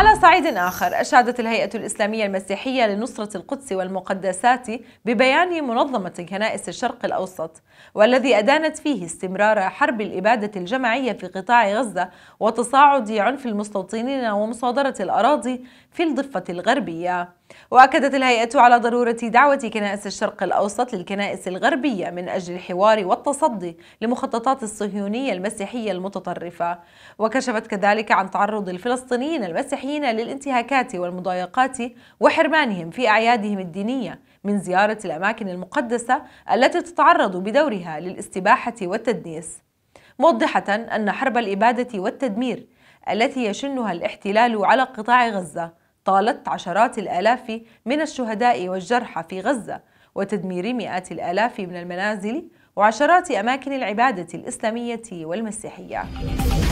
على صعيد آخر أشادت الهيئة الإسلامية المسيحية لنصرة القدس والمقدسات ببيان منظمة كنائس الشرق الأوسط والذي أدانت فيه استمرار حرب الإبادة الجماعية في قطاع غزة وتصاعد عنف المستوطنين ومصادرة الأراضي في الضفة الغربية وأكدت الهيئة على ضرورة دعوة كنائس الشرق الأوسط للكنائس الغربية من أجل الحوار والتصدي لمخططات الصهيونية المسيحية المتطرفة وكشفت كذلك عن تعرض الفلسطينيين المسيحيين للانتهاكات والمضايقات وحرمانهم في أعيادهم الدينية من زيارة الأماكن المقدسة التي تتعرض بدورها للاستباحة والتدنيس موضحة أن حرب الإبادة والتدمير التي يشنها الاحتلال على قطاع غزة طالت عشرات الآلاف من الشهداء والجرحى في غزة وتدمير مئات الآلاف من المنازل وعشرات أماكن العبادة الإسلامية والمسيحية